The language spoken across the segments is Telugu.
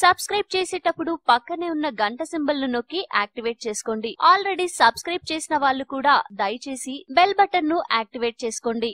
సబ్స్క్రైబ్ చేసేటప్పుడు పక్కనే ఉన్న గంట సింబల్ ను నొక్కి యాక్టివేట్ చేసుకోండి ఆల్రెడీ సబ్స్క్రైబ్ చేసిన వాళ్ళు కూడా దయచేసి బెల్ బటన్ ను యాక్టివేట్ చేసుకోండి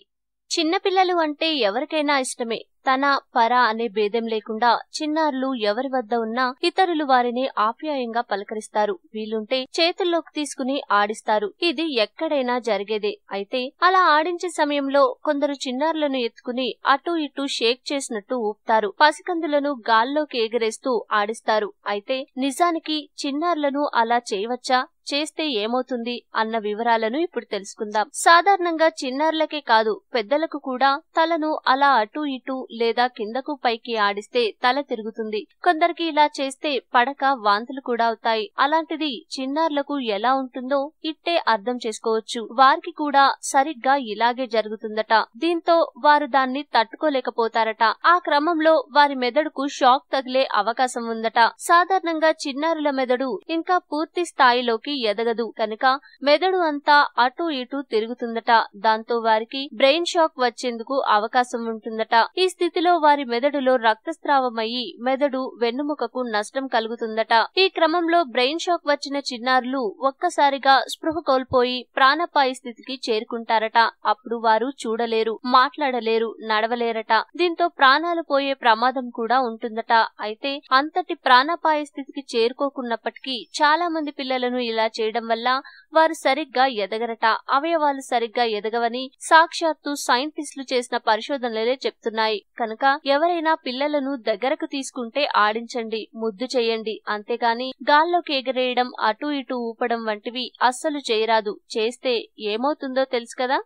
చిన్నపిల్లలు అంటే ఎవరికైనా ఇష్టమే తన పర అనే భేదం లేకుండా చిన్నారులు ఎవరి వద్ద ఉన్నా ఇతరులు వారిని ఆప్యాయంగా పలకరిస్తారు వీలుంటే చేతుల్లోకి తీసుకుని ఆడిస్తారు ఇది ఎక్కడైనా జరిగేదే అయితే అలా ఆడించే సమయంలో కొందరు చిన్నారులను ఎత్తుకుని అటూ ఇటూ షేక్ చేసినట్టు ఊపుతారు పసికందులను గాల్లోకి ఎగరేస్తూ ఆడిస్తారు అయితే నిజానికి చిన్నారులను అలా చేయవచ్చా చేస్తే ఏమవుతుంది అన్న వివరాలను ఇప్పుడు తెలుసుకుందాం సాధారణంగా చిన్నారులకే కాదు పెద్దలకు కూడా తలను అలా అటు ఇటు లేదా కిందకు పైకి ఆడిస్తే తల తిరుగుతుంది కొందరికి ఇలా చేస్తే పడక వాంతులు కూడా అవుతాయి అలాంటిది చిన్నారులకు ఎలా ఉంటుందో ఇట్టే అర్థం చేసుకోవచ్చు వారికి కూడా సరిగ్గా ఇలాగే జరుగుతుందట దీంతో వారు దాన్ని తట్టుకోలేకపోతారట ఆ క్రమంలో వారి మెదడుకు షాక్ తగిలే అవకాశం ఉందట సాధారణంగా చిన్నారుల మెదడు ఇంకా పూర్తి స్థాయిలోకి వారికి ఎదగదు కనుక మెదడు అంతా అటు ఇటు తిరుగుతుందట దాంతో వారికి బ్రెయిన్ షాక్ వచ్చేందుకు అవకాశం ఉంటుందట ఈ స్థితిలో వారి మెదడులో రక్తస్రావమయ్యి మెదడు వెన్నుముకకు నష్టం కలుగుతుందట ఈ క్రమంలో బ్రెయిన్ షాక్ వచ్చిన చిన్నారులు ఒక్కసారిగా స్పృహ కోల్పోయి ప్రాణపాయ స్థితికి చేరుకుంటారట అప్పుడు వారు చూడలేరు మాట్లాడలేరు నడవలేరట దీంతో ప్రాణాలు పోయే ప్రమాదం కూడా ఉంటుందట అయితే అంతటి ప్రాణపాయ స్థితికి చేరుకోకున్నప్పటికీ చాలా మంది పిల్లలను ఇలా ఇలా చేయడం వల్ల వారు సరిగ్గా ఎదగరట అవయవాలు సరిగ్గా ఎదగవని సాక్షాత్తు సైంటిస్టులు చేసిన పరిశోధనలే చెప్తున్నాయి కనుక ఎవరైనా పిల్లలను దగ్గరకు తీసుకుంటే ఆడించండి ముద్దు చేయండి అంతేగాని గాల్లోకి ఎగరేయడం అటు ఇటు ఊపడం వంటివి అస్సలు చేయరాదు చేస్తే ఏమవుతుందో తెలుసు కదా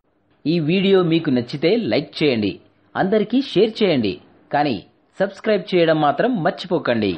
ఈ వీడియో మీకు నచ్చితే లైక్ చేయండి అందరికీ షేర్ చేయండి కానీ సబ్స్క్రైబ్ చేయడం మాత్రం మర్చిపోకండి